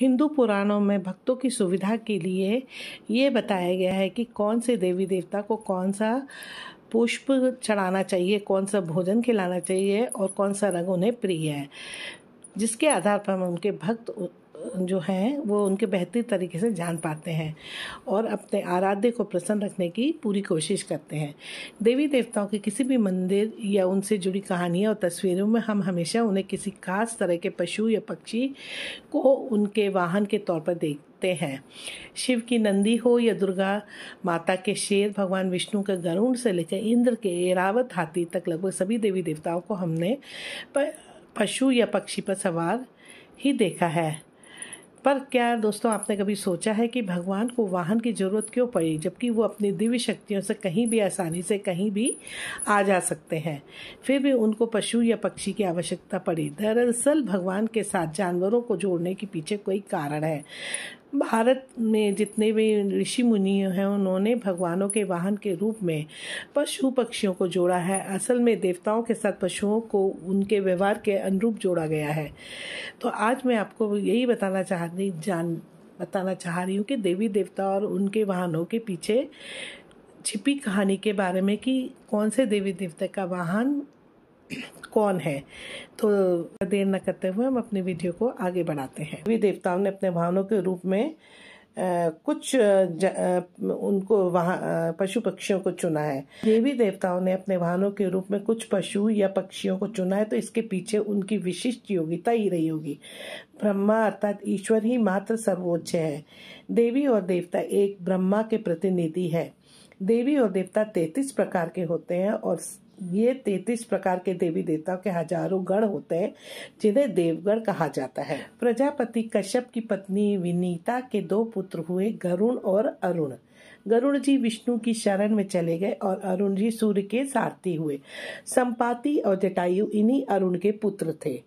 हिंदू पुराणों में भक्तों की सुविधा के लिए ये बताया गया है कि कौन से देवी देवता को कौन सा पुष्प चढ़ाना चाहिए कौन सा भोजन खिलाना चाहिए और कौन सा रंग उन्हें प्रिय है जिसके आधार पर हम उनके भक्त जो हैं वो उनके बेहतर तरीके से जान पाते हैं और अपने आराध्य को प्रसन्न रखने की पूरी कोशिश करते हैं देवी देवताओं के किसी भी मंदिर या उनसे जुड़ी कहानियाँ और तस्वीरों में हम हमेशा उन्हें किसी खास तरह के पशु या पक्षी को उनके वाहन के तौर पर देख हैं शिव की नंदी हो या दुर्गा माता के शेर भगवान विष्णु के गरुण से लेकर इंद्र के एरावत हाथी तक लगभग सभी देवी देवताओं को हमने पशु या पक्षी पर सवार ही देखा है पर क्या दोस्तों आपने कभी सोचा है कि भगवान को वाहन की ज़रूरत क्यों पड़ी जबकि वो अपनी दिव्य शक्तियों से कहीं भी आसानी से कहीं भी आ जा सकते हैं फिर भी उनको पशु या पक्षी की आवश्यकता पड़ी दरअसल भगवान के साथ जानवरों को जोड़ने के पीछे कोई कारण है भारत में जितने भी ऋषि मुनि हैं उन्होंने भगवानों के वाहन के रूप में पशु पक्षियों को जोड़ा है असल में देवताओं के साथ पशुओं को उनके व्यवहार के अनुरूप जोड़ा गया है तो आज मैं आपको यही बताना चाह रही जान बताना चाह रही हूँ कि देवी देवता और उनके वाहनों के पीछे छिपी कहानी के बारे में कि कौन से देवी देवता का वाहन कौन है तो देर न करते हुए हम अपनी वीडियो को आगे बढ़ाते हैं देवी देवताओं ने अपने भावनों के रूप में आ, कुछ ज, आ, उनको वहाँ पशु पक्षियों को चुना है देवी देवताओं ने अपने वाहनों के रूप में कुछ पशु या पक्षियों को चुना है तो इसके पीछे उनकी विशिष्ट योग्यता ही रही होगी ब्रह्मा अर्थात ईश्वर ही मात्र सर्वोच्च है देवी और देवता एक ब्रह्मा के प्रतिनिधि है देवी और देवता तैतीस प्रकार के होते हैं और ये तैतीस प्रकार के देवी देवताओं के हजारों गण होते हैं जिन्हें देवगण कहा जाता है प्रजापति कश्यप की पत्नी विनीता के दो पुत्र हुए गरुण और अरुण गरुण जी विष्णु की शरण में चले गए और अरुण जी सूर्य के सारथी हुए संपाति और जटायु इन्हीं अरुण के पुत्र थे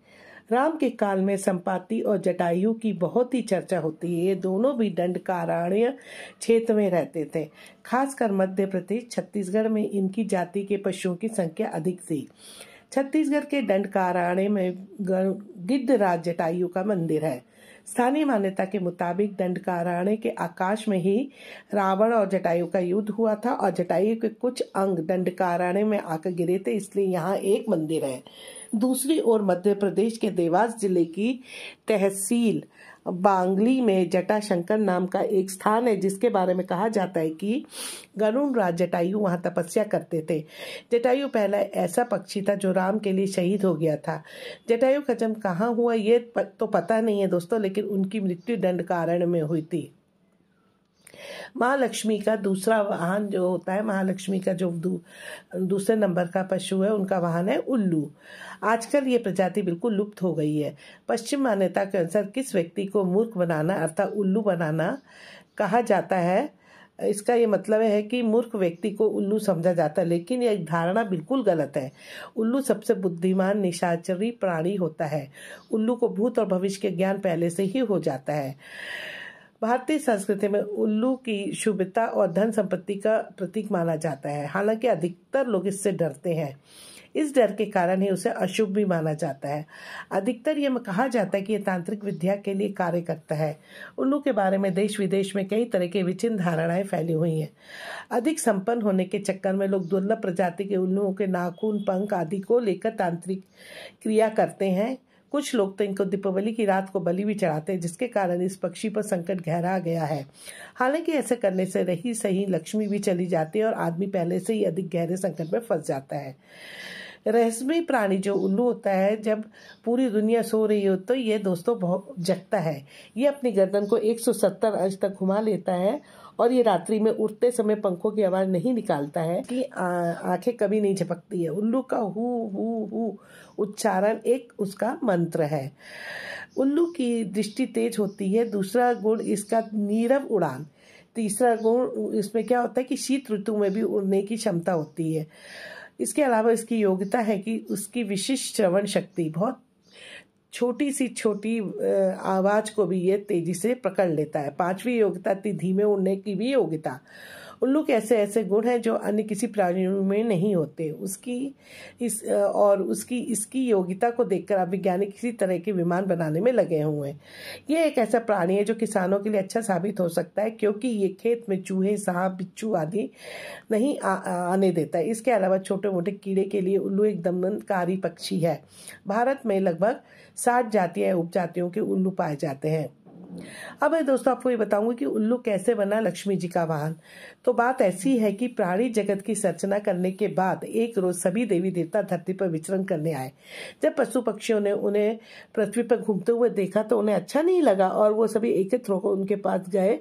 राम के काल में संपाति और जटायु की बहुत ही चर्चा होती है ये दोनों भी दंडकारण्य क्षेत्र में रहते थे खासकर मध्य प्रदेश छत्तीसगढ़ में इनकी जाति के पशुओं की संख्या अधिक थी छत्तीसगढ़ के दंडकारण्य में गिद्धराज जटायु का मंदिर है स्थानीय मान्यता के मुताबिक दंडकारण्य के आकाश में ही रावण और जटायु का युद्ध हुआ था और जटायु के कुछ अंग दंडकारण्य में आकर गिरे थे इसलिए यहाँ एक मंदिर है दूसरी ओर मध्य प्रदेश के देवास जिले की तहसील बांगली में जटाशंकर नाम का एक स्थान है जिसके बारे में कहा जाता है कि गरुण राज जटायु वहाँ तपस्या करते थे जटायु पहला ऐसा पक्षी था जो राम के लिए शहीद हो गया था जटायु का जन्म कहाँ हुआ ये तो पता नहीं है दोस्तों लेकिन उनकी मृत्यु दंड कारण में हुई थी माँ लक्ष्मी का दूसरा वाहन जो होता है महालक्ष्मी का जो दू, दूसरे नंबर का पशु है उनका वाहन है उल्लू आजकल ये प्रजाति बिल्कुल लुप्त हो गई है पश्चिम मान्यता के अनुसार किस व्यक्ति को मूर्ख बनाना अर्थात उल्लू बनाना कहा जाता है इसका ये मतलब है कि मूर्ख व्यक्ति को उल्लू समझा जाता है लेकिन यह धारणा बिल्कुल गलत है उल्लू सबसे बुद्धिमान निशाचरी प्राणी होता है उल्लू को भूत और भविष्य के ज्ञान पहले से ही हो जाता है भारतीय संस्कृति में उल्लू की शुभता और धन संपत्ति का प्रतीक माना जाता है हालांकि अधिकतर लोग इससे डरते हैं इस डर के कारण ही उसे अशुभ भी माना जाता है अधिकतर यह कहा जाता है कि यह तांत्रिक विद्या के लिए कार्य करता है उल्लू के बारे में देश विदेश में कई तरह के विचिन्न धारणाएं फैली हुई हैं अधिक संपन्न होने के चक्कर में लोग दुर्लभ प्रजाति के उल्लुओं के नाखून पंख आदि को लेकर तांत्रिक क्रिया करते हैं कुछ लोग तो इनको दीपावली की रात को बलि भी चढ़ाते हैं जिसके कारण इस पक्षी पर संकट गहरा गया है हालांकि ऐसे करने से रही सही लक्ष्मी भी चली जाती है और आदमी पहले से ही अधिक गहरे संकट में फंस जाता है रहस्यमय प्राणी जो उल्लू होता है जब पूरी दुनिया सो रही हो तो ये दोस्तों बहुत जगता है ये अपनी गर्दन को 170 अंश तक घुमा लेता है और ये रात्रि में उठते समय पंखों की आवाज़ नहीं निकालता है कि आंखें कभी नहीं झपकती है उल्लू का हु हु हु उच्चारण एक उसका मंत्र है उल्लू की दृष्टि तेज होती है दूसरा गुण इसका नीरव उड़ान तीसरा गुण इसमें क्या होता है कि शीत ऋतु में भी उड़ने की क्षमता होती है इसके अलावा इसकी योग्यता है कि उसकी विशिष्ट श्रवण शक्ति बहुत छोटी सी छोटी आवाज को भी ये तेजी से पकड़ लेता है पांचवी योग्यता थी धीमे उड़ने की भी योग्यता उल्लू के ऐसे ऐसे गुण हैं जो अन्य किसी प्राणियों में नहीं होते उसकी इस और उसकी इसकी योग्यता को देखकर अब वैज्ञानिक किसी तरह के विमान बनाने में लगे हुए हैं ये एक ऐसा प्राणी है जो किसानों के लिए अच्छा साबित हो सकता है क्योंकि ये खेत में चूहे सांप बिच्छू आदि नहीं आ, आ, आने देता है इसके अलावा छोटे मोटे कीड़े के लिए उल्लू एक दमनकारी पक्षी है भारत में लगभग साठ जातियाँ उपजातियों के उल्लू पाए जाते हैं अब मैं दोस्तों आपको ये बताऊंगी कि उल्लू कैसे बना लक्ष्मी जी का वाहन तो बात ऐसी है कि प्राणी जगत की संरचना करने के बाद एक रोज सभी देवी देवता धरती पर विचरण करने आए जब पशु पक्षियों ने उन्हें पृथ्वी पर घूमते हुए देखा तो उन्हें अच्छा नहीं लगा और वो सभी एकत्र होकर उनके पास गए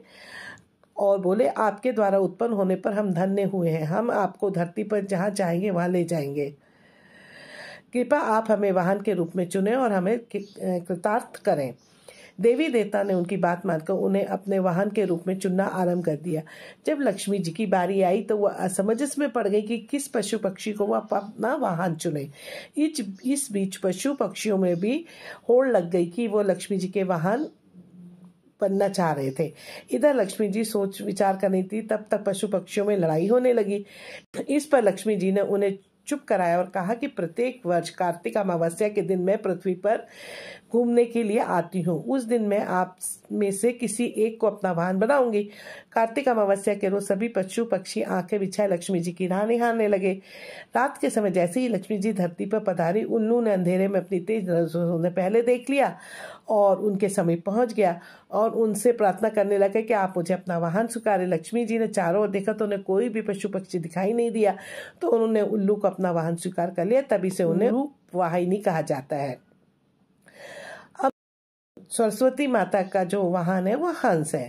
और बोले आपके द्वारा उत्पन्न होने पर हम धन्य हुए हैं हम आपको धरती पर जहाँ चाहेंगे वहाँ ले जाएंगे कृपा आप हमें वाहन के रूप में चुने और हमें कृतार्थ करें देवी देवता ने उनकी बात मानकर उन्हें अपने वाहन के रूप में चुनना आरंभ कर दिया जब लक्ष्मी जी की बारी आई तो वह असमंजस में पड़ गई कि किस पशु पक्षी को वह अपना वाहन चुने इस इस बीच पशु पक्षियों में भी होड़ लग गई कि वो लक्ष्मी जी के वाहन बनना चाह रहे थे इधर लक्ष्मी जी सोच विचार करनी थी तब तक पशु पक्षियों में लड़ाई होने लगी इस पर लक्ष्मी जी ने उन्हें चुप कराया और कहा कि प्रत्येक वर्ष कार्तिक अमावस्या के दिन मैं पृथ्वी पर घूमने के लिए आती हूँ उस दिन मैं आप में से किसी एक को अपना वाहन बनाऊंगी कार्तिक अमावस्या के रोज सभी पशु पक्षी आंखें बिछाए लक्ष्मी जी की राह निहारने लगे रात के समय जैसे ही लक्ष्मी जी धरती पर पधारी उल्लू ने अंधेरे में अपनी तेज नजरों ने पहले देख लिया और उनके समीप पहुंच गया और उनसे प्रार्थना करने लगे कि आप मुझे अपना वाहन सुकारे लक्ष्मी जी ने चारों ओर देखा तो उन्हें कोई भी पशु पक्षी दिखाई नहीं दिया तो उन्होंने उल्लू को अपना वाहन स्वीकार कर लिया तभी से उन्हें रूप वाहिनी कहा जाता है सरस्वती माता का जो वाहन है वह हंस है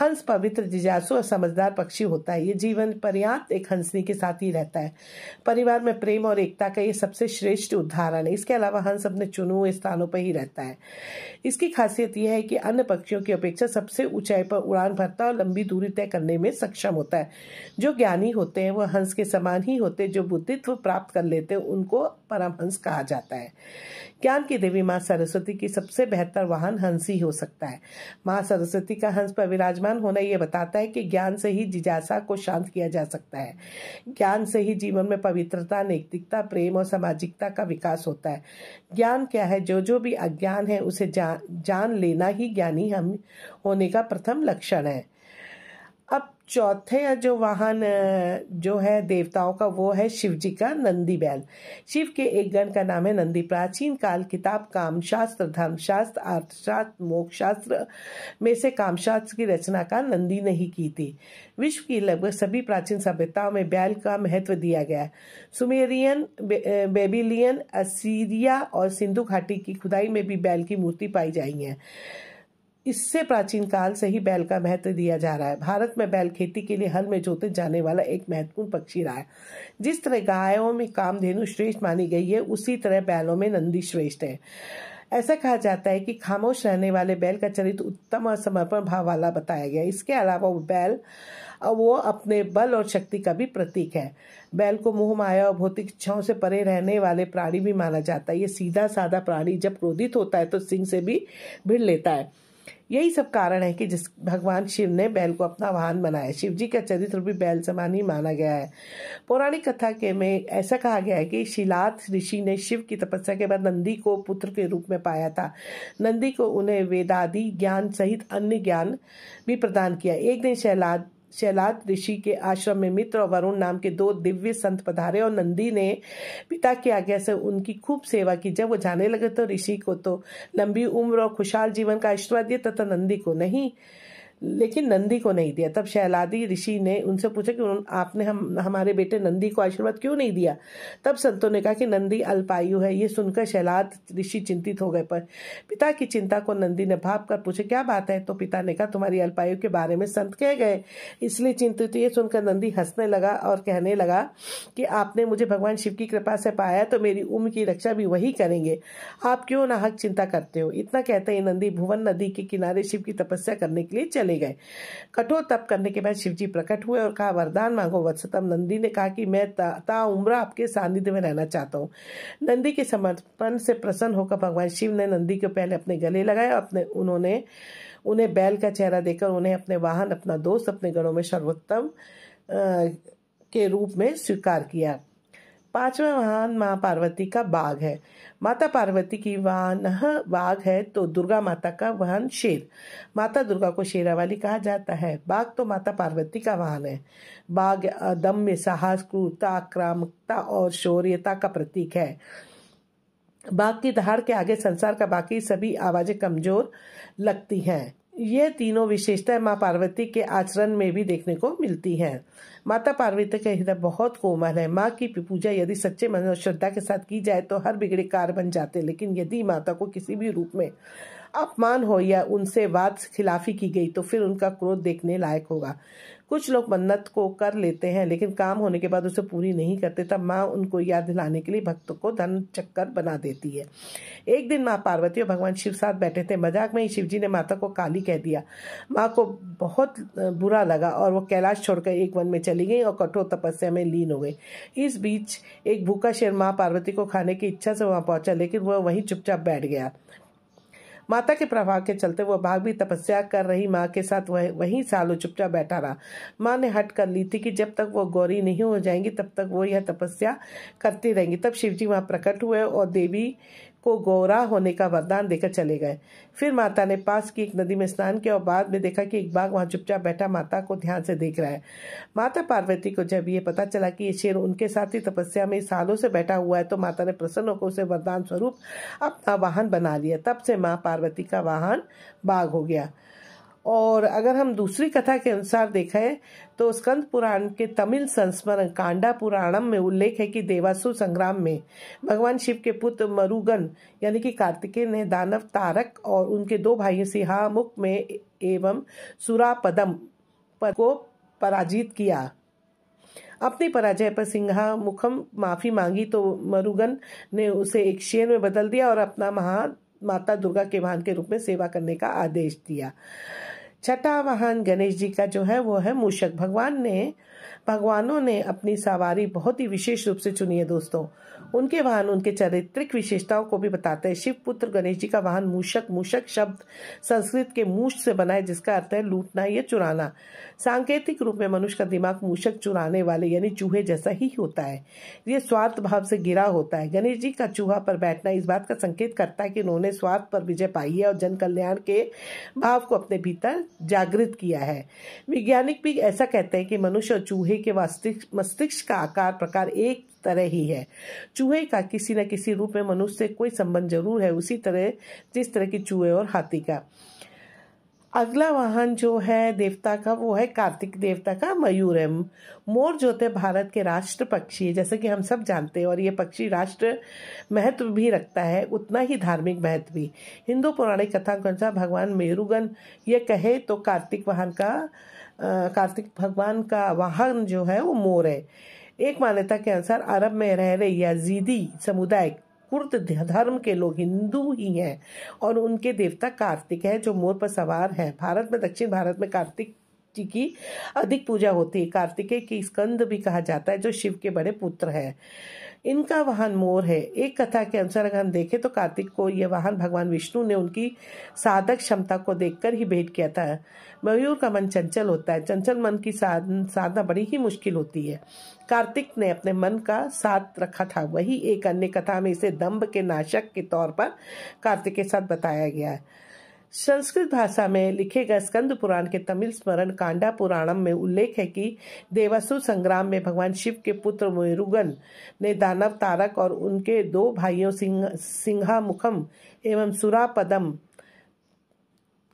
हंस पवित्र जिजासु और समझदार पक्षी होता है ये जीवन पर्याप्त एक हंसनी के साथ ही रहता है परिवार में प्रेम और एकता का ये सबसे श्रेष्ठ उदाहरण है इसके अलावा हंस अपने चुने हुए स्थानों पर ही रहता है इसकी खासियत यह है कि अन्य पक्षियों की अपेक्षा सबसे ऊंचाई पर उड़ान भरता और लंबी दूरी तय करने में सक्षम होता है जो ज्ञानी होते हैं वह हंस के समान ही होते जो बुद्धित्व प्राप्त कर लेते उनको परमहंस कहा जाता है ज्ञान की देवी माँ सरस्वती की सबसे बेहतर वाहन हंस ही हो सकता है माँ सरस्वती का हंस पर विराजमान होना यह बताता है कि ज्ञान से ही जिज्ञासा को शांत किया जा सकता है ज्ञान से ही जीवन में पवित्रता नैतिकता प्रेम और सामाजिकता का विकास होता है ज्ञान क्या है जो जो भी अज्ञान है उसे जा, जान लेना ही ज्ञानी हम होने का प्रथम लक्षण है अब चौथे जो वाहन जो है देवताओं का वो है शिव जी का नंदी बैल शिव के एक गण का नाम है नंदी प्राचीन काल किताब कामशास्त्र धर्मशास्त्र अर्थशास्त्र मोक्षशास्त्र में से कामशास्त्र की रचना का नंदी ने ही की थी विश्व की लगभग सभी प्राचीन सभ्यताओं में बैल का महत्व दिया गया है सुमेरियन बे, बेबीलियन असीरिया और सिंधु घाटी की खुदाई में भी बैल की मूर्ति पाई जाई है इससे प्राचीन काल से ही बैल का महत्व दिया जा रहा है भारत में बैल खेती के लिए हल में जोते जाने वाला एक महत्वपूर्ण पक्षी रहा है जिस तरह गायों में कामधेनु श्रेष्ठ मानी गई है उसी तरह बैलों में नंदी श्रेष्ठ है ऐसा कहा जाता है कि खामोश रहने वाले बैल का चरित्र उत्तम और समर्पण भाव वाला बताया गया इसके अलावा वो बैल वो अपने बल और शक्ति का भी प्रतीक है बैल को मोह माया और भौतिक इच्छाओं से परे रहने वाले प्राणी भी माना जाता है ये सीधा साधा प्राणी जब क्रोधित होता है तो सिंह से भी भिड़ लेता है यही सब कारण है कि जिस भगवान शिव ने बैल को अपना वाहन बनाया शिव जी का चरित्र भी बैल समान ही माना गया है पौराणिक कथा के में ऐसा कहा गया है कि शिलाथ ऋषि ने शिव की तपस्या के बाद नंदी को पुत्र के रूप में पाया था नंदी को उन्हें वेदादि ज्ञान सहित अन्य ज्ञान भी प्रदान किया एक दिन शैलाद शैलाद ऋषि के आश्रम में मित्र और वरुण नाम के दो दिव्य संत पधारे और नंदी ने पिता की आज्ञा से उनकी खूब सेवा की जब वो जाने लगे तो ऋषि को तो लंबी उम्र और खुशहाल जीवन का दिया तथा नंदी को नहीं लेकिन नंदी को नहीं दिया तब शहलादी ऋषि ने उनसे पूछा कि आपने हम हमारे बेटे नंदी को आशीर्वाद क्यों नहीं दिया तब संतों ने कहा कि नंदी अल्पायु है ये सुनकर शहलाद ऋषि चिंतित हो गए पर पिता की चिंता को नंदी ने भाप कर पूछे क्या बात है तो पिता ने कहा तुम्हारी अल्पायु के बारे में संत कह गए इसलिए चिंतित ये सुनकर नंदी हंसने लगा और कहने लगा कि आपने मुझे भगवान शिव की कृपा से पाया तो मेरी उम्र की रक्षा भी वही करेंगे आप क्यों नाहक चिंता करते हो इतना कहते ही नंदी भुवन नदी के किनारे शिव की तपस्या करने के लिए चले चले गए कठोर तप करने के बाद शिवजी प्रकट हुए और कहा वरदान मांगो वत्सतम नंदी ने कहा कि मैं ता, ता उम्र आपके सानिध्य में रहना चाहता हूँ नंदी के समर्पण से प्रसन्न होकर भगवान शिव ने नंदी को पहले अपने गले लगाए और अपने उन्होंने उन्हें बैल का चेहरा देकर उन्हें अपने वाहन अपना दोस्त अपने गणों में सर्वोत्तम के रूप में स्वीकार किया पांचवा वाहन माँ पार्वती का बाघ है माता पार्वती की वाहन बाघ है तो दुर्गा माता का वाहन शेर माता दुर्गा को शेरावाली कहा जाता है बाघ तो माता पार्वती का वाहन है बाघ दम्य साहस क्रूरता आक्रामकता और शौर्यता का प्रतीक है बाघ की दहाड़ के आगे संसार का बाकी सभी आवाज़ें कमज़ोर लगती हैं यह तीनों विशेषताएं माँ पार्वती के आचरण में भी देखने को मिलती हैं माता पार्वती का हृदय बहुत कोमल है माँ की पूजा यदि सच्चे मन और श्रद्धा के साथ की जाए तो हर बिगड़े कार बन जाते लेकिन यदि माता को किसी भी रूप में अपमान हो या उनसे वाद खिलाफी की गई तो फिर उनका क्रोध देखने लायक होगा कुछ लोग मन्नत को कर लेते हैं लेकिन काम होने के बाद उसे पूरी नहीं करते तब माँ उनको याद दिलाने के लिए भक्तों को धन चक्कर बना देती है एक दिन माँ पार्वती और भगवान शिव साथ बैठे थे मजाक में ही शिव जी ने माता को काली कह दिया माँ को बहुत बुरा लगा और वो कैलाश छोड़कर एक वन में चली गई और कठोर तपस्या में लीन हो गई इस बीच एक भूखा शेर माँ पार्वती को खाने की इच्छा से वहाँ पहुंचा लेकिन वह वहीं चुपचाप बैठ गया माता के प्रभाव के चलते वह भाग भी तपस्या कर रही माँ के साथ वह वहीं सालों चुपचाप बैठा रहा माँ ने हट कर ली थी कि जब तक वो गौरी नहीं हो जाएंगी तब तक वो यह तपस्या करती रहेंगी तब शिवजी वहाँ प्रकट हुए और देवी को गोरा होने का वरदान देकर चले गए फिर माता ने पास की एक नदी में स्नान किया और बाद में देखा कि एक बाघ वहां चुपचाप बैठा माता को ध्यान से देख रहा है माता पार्वती को जब ये पता चला कि ये शेर उनके साथ ही तपस्या में सालों से बैठा हुआ है तो माता ने प्रसन्न होकर उसे वरदान स्वरूप अपना वाहन बना लिया तब से माँ पार्वती का वाहन बाघ हो गया और अगर हम दूसरी कथा के अनुसार देखें तो स्कंद पुराण के तमिल संस्मरण कांडा पुराणम में उल्लेख है कि देवासु संग्राम में भगवान शिव के पुत्र मरुगन यानी कि कार्तिकेय ने दानव तारक और उनके दो भाइयों मुख में एवं सुरापदम पर को पराजित किया अपनी पराजय पर सिंघा मुखम माफी मांगी तो मरुगन ने उसे एक शेर में बदल दिया और अपना महा माता दुर्गा के वाहन के रूप में सेवा करने का आदेश दिया छठा वाहन गणेश जी का जो है वो है मूषक भगवान ने भगवानों ने अपनी सवारी बहुत ही विशेष रूप से चुनी है दोस्तों उनके वाहन उनके चारित्रिक विशेषताओं को भी बताते हैं शिव पुत्र गणेश जी का वाहन मूषक मूषक शब्द संस्कृत के मूष से बना है जिसका अर्थ है लूटना या चुराना सांकेतिक रूप में मनुष्य का दिमाग मूषक चुराने वाले यानी चूहे जैसा ही होता है ये स्वार्थ भाव से गिरा होता है गणेश जी का चूहा पर बैठना इस बात का संकेत करता है कि उन्होंने स्वार्थ पर विजय पाई है और जन कल्याण के भाव को अपने भीतर जागृत किया है वैज्ञानिक भी ऐसा कहते हैं कि मनुष्य और चूहे चूहे के मस्तिष्क का आकार प्रकार एक तरह ही है चूहे का किसी न किसी रूप में मनुष्य से कोई संबंध जरूर है उसी तरह जिस तरह की चूहे और हाथी का अगला वाहन जो है देवता का वो है कार्तिक देवता का मयूर है मोर जो होते भारत के राष्ट्र पक्षी है जैसे कि हम सब जानते हैं और ये पक्षी राष्ट्र महत्व भी रखता है उतना ही धार्मिक महत्व भी हिंदू पौराणिक कथा के अनुसार भगवान मेरुगन ये कहे तो कार्तिक वाहन का कार्तिक भगवान का वाहन जो है वो मोर है एक मान्यता के अनुसार अरब में रह रहे यजीदी समुदाय कुर्द धर्म के लोग हिंदू ही हैं और उनके देवता कार्तिक है जो मोर पर सवार है भारत में दक्षिण भारत में कार्तिक जी की अधिक पूजा होती है कार्तिकेय की स्कंद भी कहा जाता है जो शिव के बड़े पुत्र हैं इनका वाहन मोर है एक कथा के अनुसार अगर हम देखें तो कार्तिक को यह वाहन भगवान विष्णु ने उनकी साधक क्षमता को देखकर ही भेंट किया था मयूर का मन चंचल होता है चंचल मन की साधना बड़ी ही मुश्किल होती है कार्तिक ने अपने मन का साथ रखा था वही एक अन्य कथा में इसे दम्भ के नाशक के तौर पर कार्तिक के साथ बताया गया है संस्कृत भाषा में लिखे गए स्कंद पुराण के तमिल स्मरण कांडा पुराणम में उल्लेख है कि देवासुर संग्राम में भगवान शिव के पुत्र मेरुगन ने दानव तारक और उनके दो भाइयों सिंह सिंहा मुखम एवं सुरापदम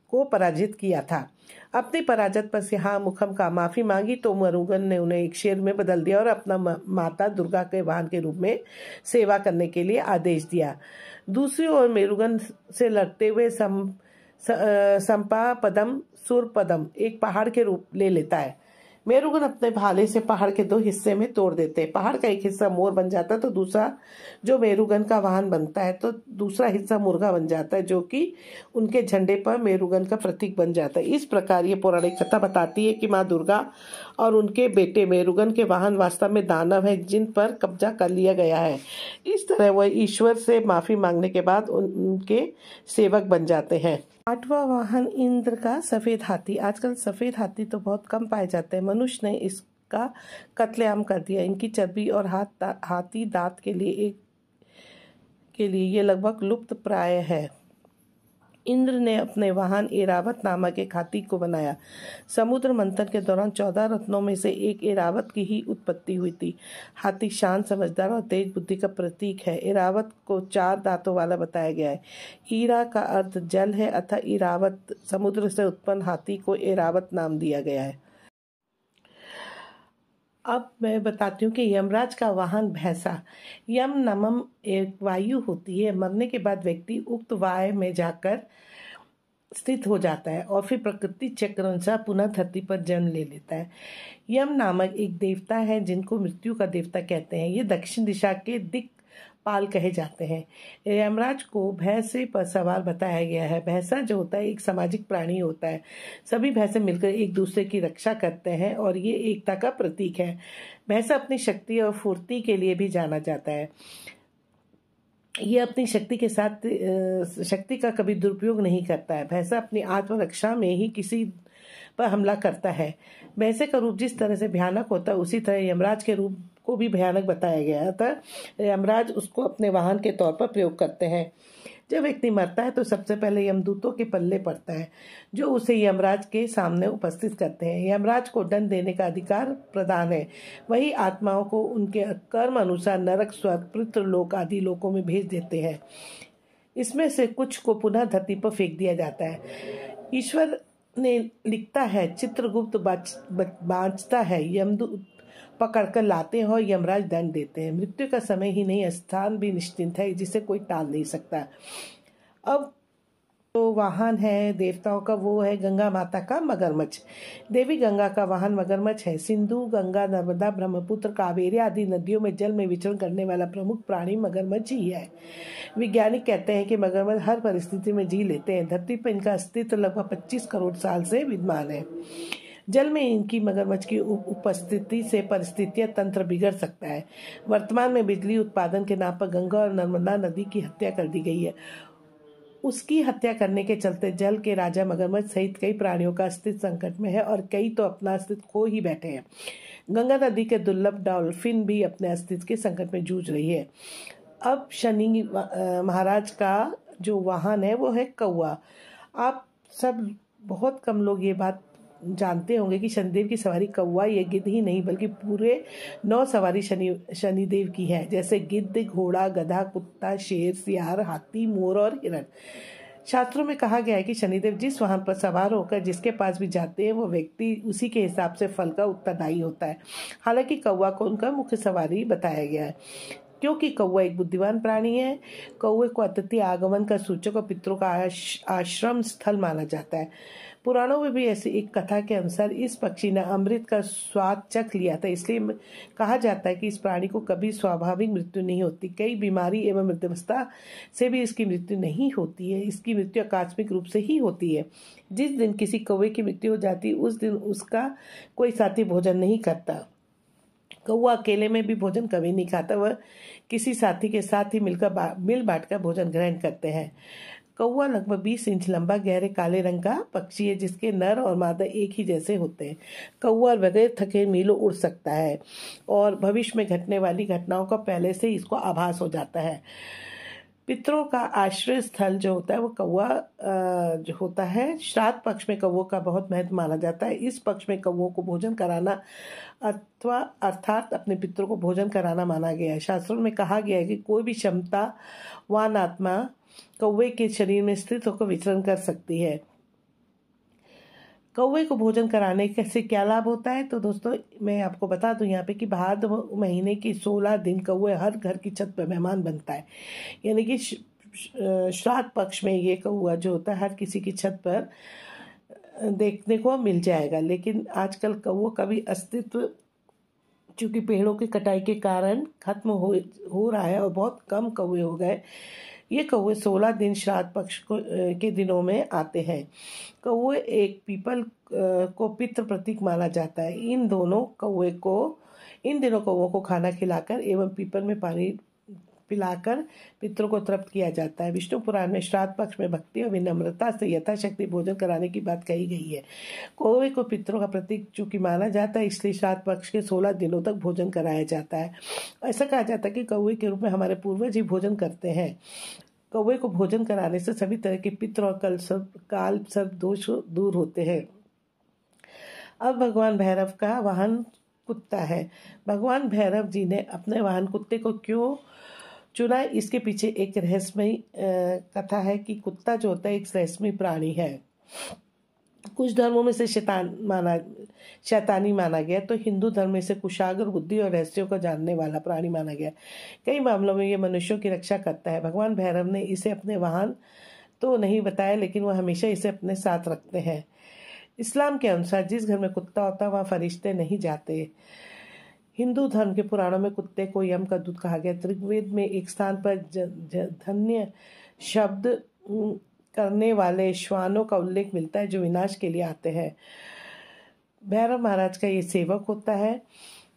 को पराजित किया था अपनी पराजत पर सिहा मुखम का माफी मांगी तो मरुगन ने उन्हें एक शेर में बदल दिया और अपना माता दुर्गा के वाहन के रूप में सेवा करने के लिए आदेश दिया दूसरी ओर मेरुगन से लड़ते हुए सम संपा पदम सुर पदम एक पहाड़ के रूप ले लेता है मेरुगन अपने भाले से पहाड़ के दो हिस्से में तोड़ देते हैं पहाड़ का एक हिस्सा मोर बन जाता है तो दूसरा जो मेरुगन का वाहन बनता है तो दूसरा हिस्सा मुर्गा बन जाता है जो कि उनके झंडे पर मेरुगन का प्रतीक बन जाता है इस प्रकार ये पौराणिक कथा बताती है कि माँ दुर्गा और उनके बेटे मेरुगन के वाहन वास्तव में दानव है जिन पर कब्जा कर लिया गया है इस तरह वह ईश्वर से माफ़ी मांगने के बाद उनके सेवक बन जाते हैं आठवां वाहन इंद्र का सफेद हाथी आजकल सफेद हाथी तो बहुत कम पाए जाते हैं मनुष्य ने इसका कत्लेआम कर दिया इनकी चर्बी और हाथ हाथी दांत के लिए एक के लिए ये लगभग लुप्त प्राय है इंद्र ने अपने वाहन एरावत नामक एक हाथी को बनाया समुद्र मंथन के दौरान चौदह रत्नों में से एक एरावत की ही उत्पत्ति हुई थी हाथी शांत समझदार और तेज बुद्धि का प्रतीक है एरावत को चार दांतों वाला बताया गया है ईरा का अर्थ जल है अथा इरावत समुद्र से उत्पन्न हाथी को एरावत नाम दिया गया है अब मैं बताती हूँ कि यमराज का वाहन भैंसा यम नमम एक वायु होती है मरने के बाद व्यक्ति उक्त वाय में जाकर स्थित हो जाता है और फिर प्रकृति चक्र अनुसार पुनः धरती पर जन्म ले लेता है यम नामक एक देवता है जिनको मृत्यु का देवता कहते हैं ये दक्षिण दिशा के दिक पाल कहे जाते हैं यमराज को भैंसे पर सवार बताया गया है भैंसा जो होता है एक सामाजिक प्राणी होता है सभी भैंसे मिलकर एक दूसरे की रक्षा करते हैं और ये एकता का प्रतीक है भैंसा अपनी शक्ति और फुर्ती के लिए भी जाना जाता है ये अपनी शक्ति के साथ शक्ति का कभी दुरुपयोग नहीं करता है भैंसा अपनी आत्मरक्षा में ही किसी पर हमला करता है भैंसे का रूप जिस तरह से भयानक होता है उसी तरह यमराज के रूप को भी भयानक बताया गया था यमराज उसको अपने वाहन के तौर पर प्रयोग करते हैं जब व्यक्ति मरता है तो सबसे पहले यमदूतों के पल्ले पड़ता है जो उसे यमराज के सामने उपस्थित करते हैं यमराज को दंड देने का अधिकार प्रदान है वही आत्माओं को उनके कर्म अनुसार नरक स्वर्ग पृथ्वलोक आदि लोकों में भेज देते हैं इसमें से कुछ को पुनः धरती पर फेंक दिया जाता है ईश्वर ने लिखता है चित्रगुप्त बाँचता है यमदूत पकड़कर लाते हैं और यमराज दंड देते हैं मृत्यु का समय ही नहीं स्थान भी निश्चिंत है जिसे कोई टाल नहीं सकता अब तो वाहन है देवताओं का वो है गंगा माता का मगरमच्छ देवी गंगा का वाहन मगरमच्छ है सिंधु गंगा नर्मदा ब्रह्मपुत्र कावेरी आदि नदियों में जल में विचरण करने वाला प्रमुख प्राणी मगरमच्छ ही है वैज्ञानिक कहते हैं कि मगरमच्छ हर परिस्थिति में जी लेते हैं धरती पर इनका अस्तित्व लगभग पच्चीस करोड़ साल से विद्यमान है जल में इनकी मगरमच्छ की उपस्थिति से परिस्थितियां तंत्र बिगड़ सकता है वर्तमान में बिजली उत्पादन के नाम पर गंगा और नर्मदा नदी की हत्या कर दी गई है उसकी हत्या करने के चलते जल के राजा मगरमच्छ सहित कई प्राणियों का अस्तित्व संकट में है और कई तो अपना अस्तित्व खो ही बैठे हैं गंगा नदी के दुर्लभ डॉल्फिन भी अपने अस्तित्व के संकट में जूझ रही है अब शनि महाराज का जो वाहन है वो है कौआ आप सब बहुत कम लोग ये बात जानते होंगे कि शनिदेव की सवारी कौवा या गिद्ध ही नहीं बल्कि पूरे नौ सवारी शनि शनिदेव की है जैसे गिद्ध घोड़ा गधा कुत्ता शेर सियार हाथी मोर और हिरण शास्त्रों में कहा गया है कि शनिदेव जिस वाहन पर सवार होकर जिसके पास भी जाते हैं वो व्यक्ति उसी के हिसाब से फल का उत्तरदायी होता है हालांकि कौवा को उनका मुख्य सवारी बताया गया है क्योंकि कौवा एक बुद्धिमान प्राणी है कौवे को अतिथि आगमन का सूचक और पितरों का आश्रम स्थल माना जाता है पुराणों में भी ऐसी एक कथा के अनुसार इस पक्षी ने अमृत का स्वाद चख लिया था इसलिए कहा जाता है कि इस प्राणी को कभी स्वाभाविक मृत्यु नहीं होती कई बीमारी एवं मृत्यवस्था से भी इसकी मृत्यु नहीं होती है इसकी मृत्यु आकस्मिक रूप से ही होती है जिस दिन किसी कौवे की मृत्यु हो जाती उस दिन उसका कोई साथी भोजन नहीं करता कौआ अकेले में भी भोजन कभी नहीं खाता वह किसी साथी के साथ ही मिलकर मिल बांट कर भोजन ग्रहण करते हैं कौआ लगभग 20 इंच लंबा गहरे काले रंग का पक्षी है जिसके नर और मादा एक ही जैसे होते हैं कौआ बगैर थके मीलों उड़ सकता है और भविष्य में घटने वाली घटनाओं का पहले से इसको आभास हो जाता है पितरों का आश्रय स्थल जो होता है वो कौआ जो होता है श्राद्ध पक्ष में कौओं का बहुत महत्व माना जाता है इस पक्ष में कौओं को भोजन कराना अथवा अर्थात अपने पितरों को भोजन कराना माना गया है शास्त्रों में कहा गया है कि कोई भी क्षमता वान आत्मा कौवे के शरीर में स्थित होकर विचरण कर सकती है कौवे को भोजन कराने से क्या लाभ होता है तो दोस्तों मैं आपको बता दूं यहाँ पे कि भाद्र महीने की सोलह दिन कौवे हर घर की छत पर मेहमान बनता है यानी कि श्राद्ध पक्ष में ये कौआ जो होता है हर किसी की छत पर देखने को मिल जाएगा लेकिन आजकल वो कभी अस्तित्व चूँकि पेड़ों की कटाई के कारण खत्म हो हो रहा है और बहुत कम कौए हो गए ये कौए सोलह दिन श्राद्ध पक्ष को के दिनों में आते हैं कौए एक पीपल को पितृ प्रतीक माना जाता है इन दोनों कौए को इन दिनों कौओं को खाना खिलाकर एवं पीपल में पानी पिलाकर पितरों को तृप्त किया जाता है विष्णु पुराण में श्राद्ध पक्ष में भक्ति और विनम्रता से यथाशक्ति भोजन कराने की बात कही गई है कोवे को पितरों का प्रतीक चूंकि माना जाता है इसलिए श्राद्ध पक्ष के सोलह दिनों तक भोजन कराया जाता है ऐसा कहा जाता है कि कौए के रूप में हमारे पूर्वज ही भोजन करते हैं कौए को भोजन कराने से सभी तरह के पित्र और कल सब काल सब दोष दूर होते हैं अब भगवान भैरव का वाहन कुत्ता है भगवान भैरव जी ने अपने वाहन कुत्ते को क्यों चुना इसके पीछे एक रहस्यमयी कथा है कि कुत्ता जो होता है एक रहस्यमयी प्राणी है कुछ धर्मों में से शैतान माना शैतानी माना गया तो हिंदू धर्म में से कुशागर बुद्धि और रहस्यों को जानने वाला प्राणी माना गया कई मामलों में यह मनुष्यों की रक्षा करता है भगवान भैरव ने इसे अपने वाहन तो नहीं बताया लेकिन वह हमेशा इसे अपने साथ रखते हैं इस्लाम के अनुसार जिस घर में कुत्ता होता है वहाँ फरिश्ते नहीं जाते हिंदू धर्म के पुराणों में कुत्ते को यम का दूध कहा गया त्रिग्वेद में एक स्थान पर धन्य शब्द करने वाले श्वानों का उल्लेख मिलता है जो विनाश के लिए आते हैं भैरव महाराज का ये सेवक होता है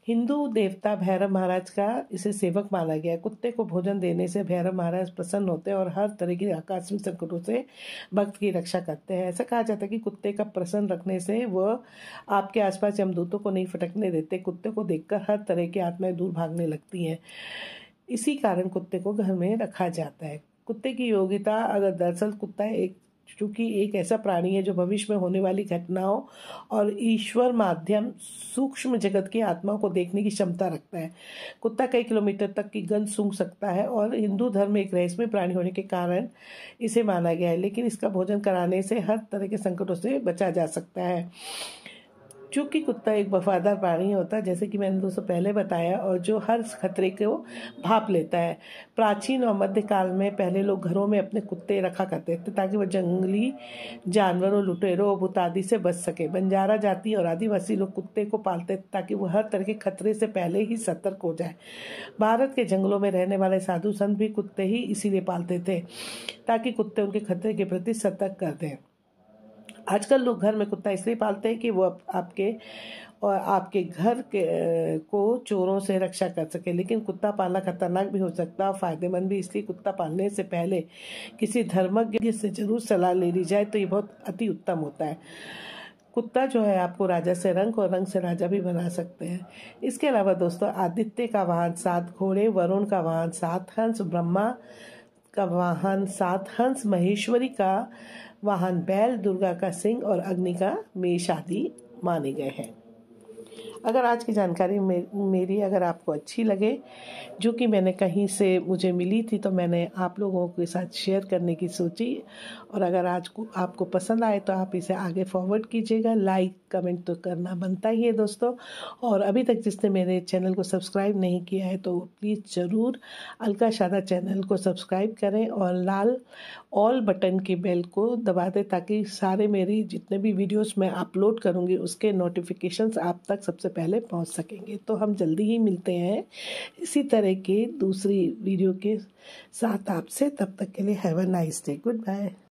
हिंदू देवता भैरव महाराज का इसे सेवक माना गया है कुत्ते को भोजन देने से भैरव महाराज प्रसन्न होते हैं और हर तरह के आकस्मिक संकटों से भक्त की रक्षा करते हैं ऐसा कहा जाता है कि कुत्ते का प्रसन्न रखने से वह आपके आसपास यमदूतों को नहीं फटकने देते कुत्ते को देखकर हर तरह की आत्माएं दूर भागने लगती हैं इसी कारण कुत्ते को घर में रखा जाता है कुत्ते की योग्यता अगर दरअसल कुत्ता एक चूंकि एक ऐसा प्राणी है जो भविष्य में होने वाली घटनाओं और ईश्वर माध्यम सूक्ष्म जगत की आत्मा को देखने की क्षमता रखता है कुत्ता कई किलोमीटर तक की गंध सूंघ सकता है और हिंदू धर्म एक रहस्यमय प्राणी होने के कारण इसे माना गया है लेकिन इसका भोजन कराने से हर तरह के संकटों से बचा जा सकता है चूँकि कुत्ता एक वफादार प्राणी होता है जैसे कि मैंने दोस्तों पहले बताया और जो हर खतरे को भाप लेता है प्राचीन और मध्यकाल में पहले लोग घरों में अपने कुत्ते रखा करते थे ताकि वह जंगली जानवरों लुटेरों भूत आदि से बच सके बंजारा जाति और आदिवासी लोग कुत्ते को पालते थे ताकि वह हर तरह के खतरे से पहले ही सतर्क हो जाए भारत के जंगलों में रहने वाले साधु संत भी कुत्ते ही इसीलिए पालते थे ताकि कुत्ते उनके खतरे के प्रति सतर्क कर दें आजकल लोग घर में कुत्ता इसलिए पालते हैं कि वो आप, आपके और आपके घर के को चोरों से रक्षा कर सके लेकिन कुत्ता पालना खतरनाक भी हो सकता है और फ़ायदेमंद भी इसलिए कुत्ता पालने से पहले किसी धर्मज्ञ से जरूर सलाह ले ली जाए तो ये बहुत अति उत्तम होता है कुत्ता जो है आपको राजा से रंग और रंग से राजा भी बना सकते हैं इसके अलावा दोस्तों आदित्य का वाहन सात घोड़े वरुण का वाहन सात हंस ब्रह्मा का वाहन सात हंस महेश्वरी का वाहन बैल दुर्गा का सिंह और अग्नि का मेष आदि माने गए हैं अगर आज की जानकारी मे, मेरी अगर आपको अच्छी लगे जो कि मैंने कहीं से मुझे मिली थी तो मैंने आप लोगों के साथ शेयर करने की सोची और अगर आज को आपको पसंद आए तो आप इसे आगे फॉरवर्ड कीजिएगा लाइक कमेंट तो करना बनता ही है दोस्तों और अभी तक जिसने मेरे चैनल को सब्सक्राइब नहीं किया है तो प्लीज़ ज़रूर अलका शादा चैनल को सब्सक्राइब करें और लाल ऑल बटन की बेल को दबा दें ताकि सारे मेरी जितने भी वीडियोस मैं अपलोड करूँगी उसके नोटिफिकेशंस आप तक सबसे पहले पहुंच सकेंगे तो हम जल्दी ही मिलते हैं इसी तरह के दूसरी वीडियो के साथ आपसे तब तक के लिए have a nice day good bye